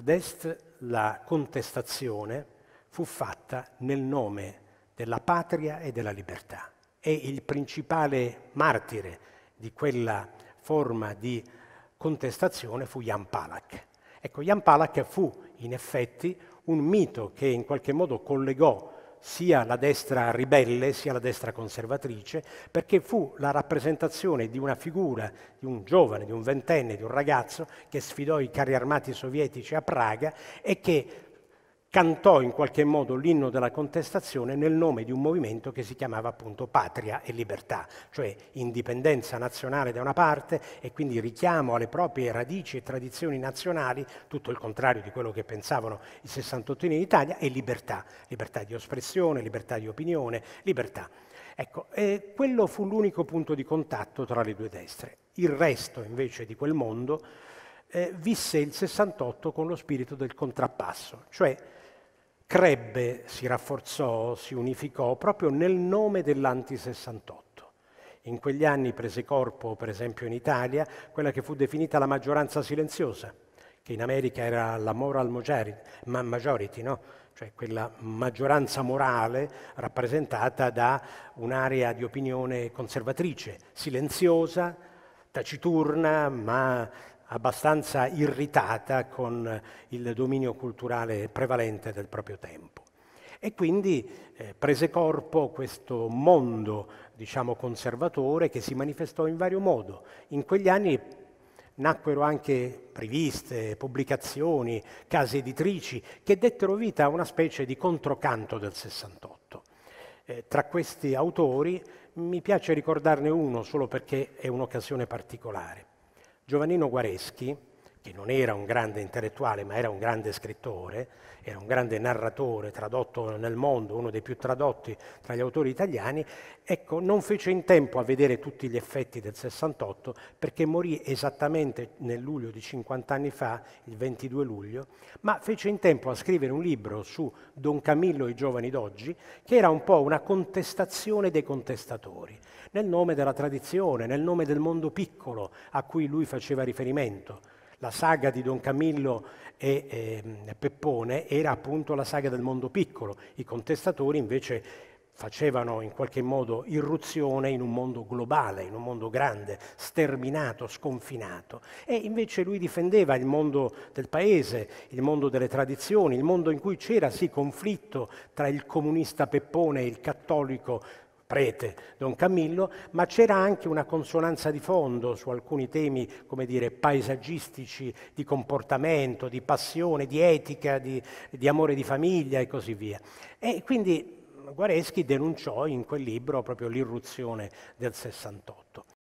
Ad est la contestazione fu fatta nel nome della patria e della libertà. E il principale martire di quella forma di contestazione fu Jan Palach. Ecco, Jan Palach fu in effetti un mito che in qualche modo collegò sia la destra ribelle sia la destra conservatrice, perché fu la rappresentazione di una figura, di un giovane, di un ventenne, di un ragazzo che sfidò i carri armati sovietici a Praga e che cantò in qualche modo l'inno della contestazione nel nome di un movimento che si chiamava appunto patria e libertà, cioè indipendenza nazionale da una parte e quindi richiamo alle proprie radici e tradizioni nazionali, tutto il contrario di quello che pensavano i 68 in Italia, e libertà, libertà di espressione, libertà di opinione, libertà. Ecco, eh, quello fu l'unico punto di contatto tra le due destre. Il resto invece di quel mondo eh, visse il 68 con lo spirito del contrappasso, cioè crebbe, si rafforzò, si unificò proprio nel nome dell'anti-68. In quegli anni prese corpo, per esempio in Italia, quella che fu definita la maggioranza silenziosa, che in America era la moral majority, no? cioè quella maggioranza morale rappresentata da un'area di opinione conservatrice, silenziosa, taciturna, ma abbastanza irritata con il dominio culturale prevalente del proprio tempo. E quindi eh, prese corpo questo mondo, diciamo, conservatore che si manifestò in vario modo. In quegli anni nacquero anche riviste, pubblicazioni, case editrici che dettero vita a una specie di controcanto del 68. Eh, tra questi autori mi piace ricordarne uno solo perché è un'occasione particolare. Giovannino Guareschi che non era un grande intellettuale ma era un grande scrittore, era un grande narratore tradotto nel mondo, uno dei più tradotti tra gli autori italiani, ecco, non fece in tempo a vedere tutti gli effetti del 68 perché morì esattamente nel luglio di 50 anni fa, il 22 luglio, ma fece in tempo a scrivere un libro su Don Camillo e i giovani d'oggi, che era un po' una contestazione dei contestatori, nel nome della tradizione, nel nome del mondo piccolo a cui lui faceva riferimento la saga di Don Camillo e eh, Peppone era appunto la saga del mondo piccolo, i contestatori invece facevano in qualche modo irruzione in un mondo globale, in un mondo grande, sterminato, sconfinato. E invece lui difendeva il mondo del paese, il mondo delle tradizioni, il mondo in cui c'era sì conflitto tra il comunista Peppone e il cattolico prete Don Camillo, ma c'era anche una consonanza di fondo su alcuni temi, come dire, paesaggistici, di comportamento, di passione, di etica, di, di amore di famiglia e così via. E quindi Guareschi denunciò in quel libro proprio l'irruzione del 68.